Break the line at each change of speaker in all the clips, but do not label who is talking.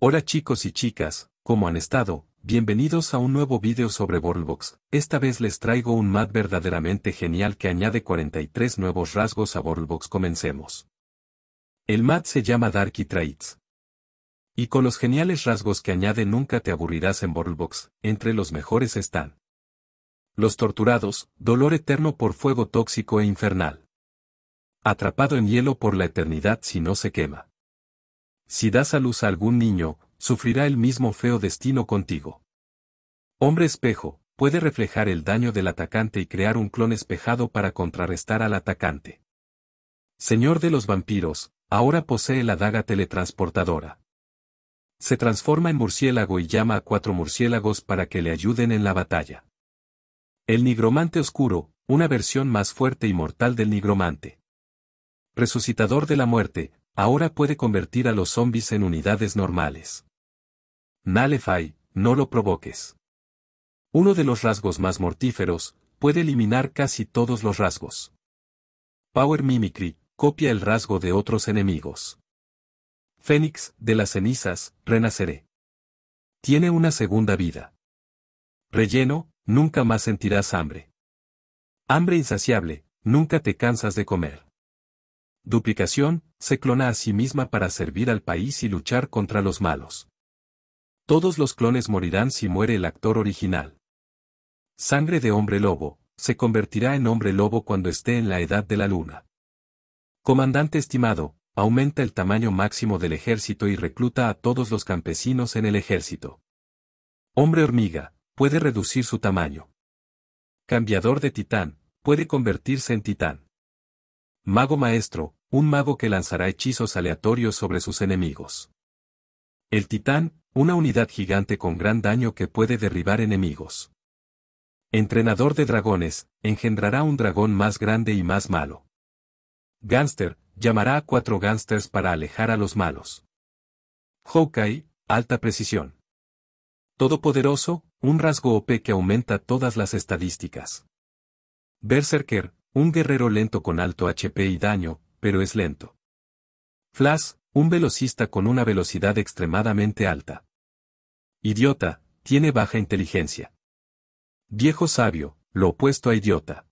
Hola chicos y chicas, ¿cómo han estado? Bienvenidos a un nuevo vídeo sobre Borlbox. Esta vez les traigo un mat verdaderamente genial que añade 43 nuevos rasgos a Borlbox. Comencemos. El mat se llama Darky Traits. Y con los geniales rasgos que añade nunca te aburrirás en Borlbox, entre los mejores están. Los torturados, dolor eterno por fuego tóxico e infernal. Atrapado en hielo por la eternidad si no se quema si das a luz a algún niño, sufrirá el mismo feo destino contigo. Hombre espejo, puede reflejar el daño del atacante y crear un clon espejado para contrarrestar al atacante. Señor de los vampiros, ahora posee la daga teletransportadora. Se transforma en murciélago y llama a cuatro murciélagos para que le ayuden en la batalla. El nigromante oscuro, una versión más fuerte y mortal del nigromante. Resucitador de la muerte, Ahora puede convertir a los zombies en unidades normales. Nalefai, no lo provoques. Uno de los rasgos más mortíferos, puede eliminar casi todos los rasgos. Power Mimicry, copia el rasgo de otros enemigos. Fénix, de las cenizas, renaceré. Tiene una segunda vida. Relleno, nunca más sentirás hambre. Hambre insaciable, nunca te cansas de comer duplicación, se clona a sí misma para servir al país y luchar contra los malos. Todos los clones morirán si muere el actor original. Sangre de hombre lobo, se convertirá en hombre lobo cuando esté en la edad de la luna. Comandante estimado, aumenta el tamaño máximo del ejército y recluta a todos los campesinos en el ejército. Hombre hormiga, puede reducir su tamaño. Cambiador de titán, puede convertirse en titán. Mago maestro, un mago que lanzará hechizos aleatorios sobre sus enemigos. El titán, una unidad gigante con gran daño que puede derribar enemigos. Entrenador de dragones, engendrará un dragón más grande y más malo. Gánster, llamará a cuatro gánsters para alejar a los malos. Hawkeye, alta precisión. Todopoderoso, un rasgo OP que aumenta todas las estadísticas. Berserker, un guerrero lento con alto HP y daño, pero es lento. Flash, un velocista con una velocidad extremadamente alta. Idiota, tiene baja inteligencia. Viejo sabio, lo opuesto a idiota.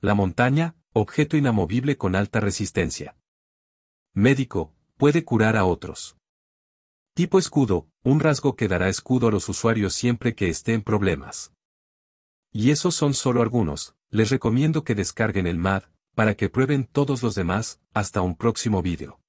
La montaña, objeto inamovible con alta resistencia. Médico, puede curar a otros. Tipo escudo, un rasgo que dará escudo a los usuarios siempre que estén en problemas. Y esos son solo algunos, les recomiendo que descarguen el MAD, para que prueben todos los demás, hasta un próximo vídeo.